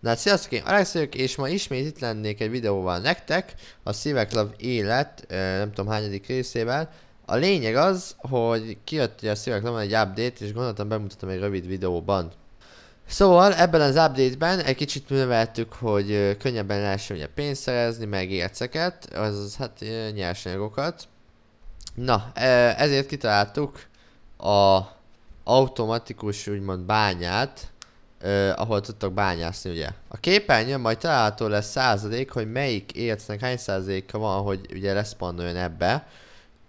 Na hát sziasztok, én Alex vagyok, és ma ismét itt lennék egy videóval nektek, a Love élet, nem tudom hányadik részével. A lényeg az, hogy kijött a a Love egy update, és gondoltam bemutatom egy rövid videóban. Szóval ebben az update-ben egy kicsit növeltük, hogy könnyebben lehessen ugye pénzt szerezni, meg érceket, azaz hát nyersanyagokat. Na, ezért kitaláltuk a automatikus úgymond bányát, ö, ahol tudtok bányászni, ugye. A képernyőn majd található lesz századék, hogy melyik életnek hány százaléka van, hogy ugye respondoljon ebbe.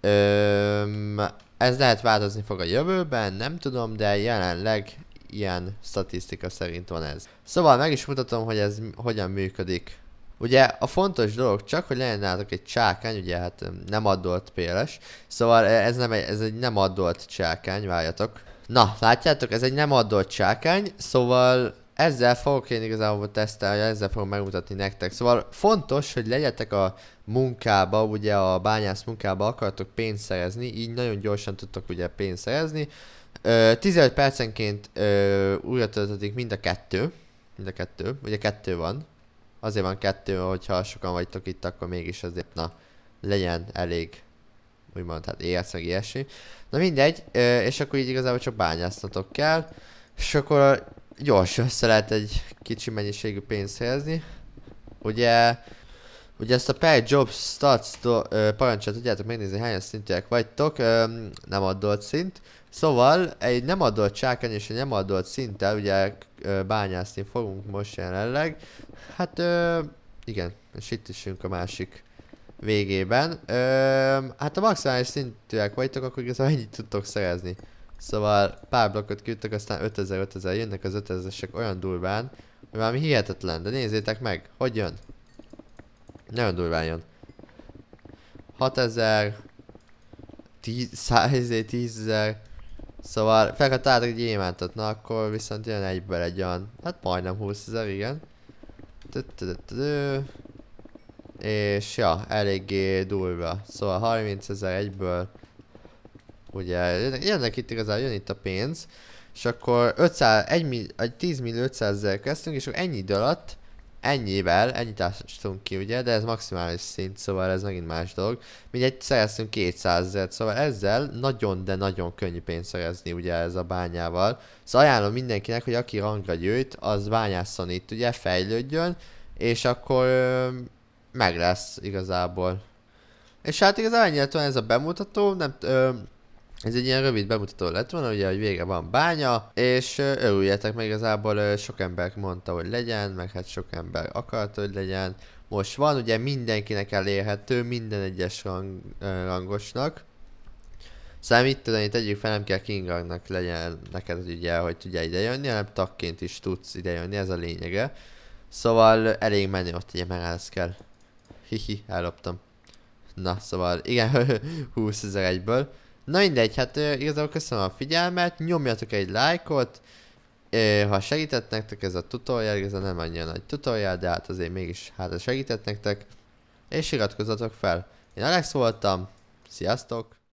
Ö, ez lehet változni fog a jövőben, nem tudom, de jelenleg ilyen statisztika szerint van ez. Szóval meg is mutatom, hogy ez hogyan működik. Ugye a fontos dolog csak, hogy legyen nálatok egy csákány, ugye hát nem addolt péles, szóval e, ez, nem egy, ez egy nem addolt csákány, várjatok. Na, látjátok, ez egy nem adott sárkány, szóval ezzel fogok én igazából tesztelni, ezzel fogom megmutatni nektek. Szóval fontos, hogy legyetek a munkába, ugye a bányász munkába akartok pénzt szerezni, így nagyon gyorsan tudtok ugye pénzt szerezni. Ö, 15 percenként ö, újra töltetik mind a kettő, mind a kettő, ugye kettő van. Azért van kettő, hogyha sokan vagytok itt, akkor mégis azért na, legyen elég úgymond, hát élsz meg ilyesmi. Na mindegy, és akkor így igazából csak bányásznatok kell, és akkor gyors össze lehet egy kicsi mennyiségű pénzt helyezni. Ugye, ugye ezt a pay job starts do, ö, parancsát tudjátok megnézni, hányan szintűek vagytok, ö, nem adott szint. Szóval egy nem adott csákány és egy nem adott szinttel ugye ö, bányászni fogunk most jelenleg. Hát ö, igen, és itt isünk a másik végében. Ö, hát a maximális szintűek vagytok, akkor igazából ennyit tudtok szerezni. Szóval pár blokkot küldtek, aztán 5000-5000 jönnek az 5000-esek olyan durván, hogy valami hihetetlen, de nézzétek meg, hogy jön. Nagyon durván jön. 6000, 10 ezer, szóval fel kell találtak egy gyémántot, na akkor viszont jön egyből egy olyan, hát majdnem 20 ezer, igen. És ja, eléggé durva. Szóval 30 ezer egyből ugye jönnek itt igazán, jön itt a pénz, és akkor 500, 1, 1 10 millió 500 ezer kezdtünk, és akkor ennyi idő alatt, ennyivel, ennyit ástunk ki ugye, de ez maximális szint, szóval ez megint más dolog. Mindegy, szereztünk 200 ezeret, szóval ezzel nagyon, de nagyon könnyű pénzt szerezni ugye ez a bányával. Szóval ajánlom mindenkinek, hogy aki rangra gyűjt, az bányásszon itt ugye, fejlődjön, és akkor meg lesz igazából. És hát igazából ennyi lett volna ez a bemutató, nem, ö, ez egy ilyen rövid bemutató lett volna, ugye, hogy vége van bánya, és örüljetek meg igazából, ö, sok ember mondta, hogy legyen, meg hát sok ember akart, hogy legyen. Most van, ugye mindenkinek elérhető, minden egyes rang, ö, rangosnak. Szóval mit tudom, itt tegyük fel, nem kell Kingangnak legyen neked az ügye, hogy tudja idejönni, hanem tagként is tudsz idejönni, ez a lényege. Szóval elég menő ott, ugye, mert ez kell. Hihi, elloptam. Na, szóval igen, 20 ezer egyből. Na mindegy, hát igazából köszönöm a figyelmet, nyomjatok egy lájkot, ha segített nektek ez a tutorial, igazán nem annyira nagy tutorial, de hát azért mégis hát segített nektek, és iratkozzatok fel. Én Alex voltam, sziasztok!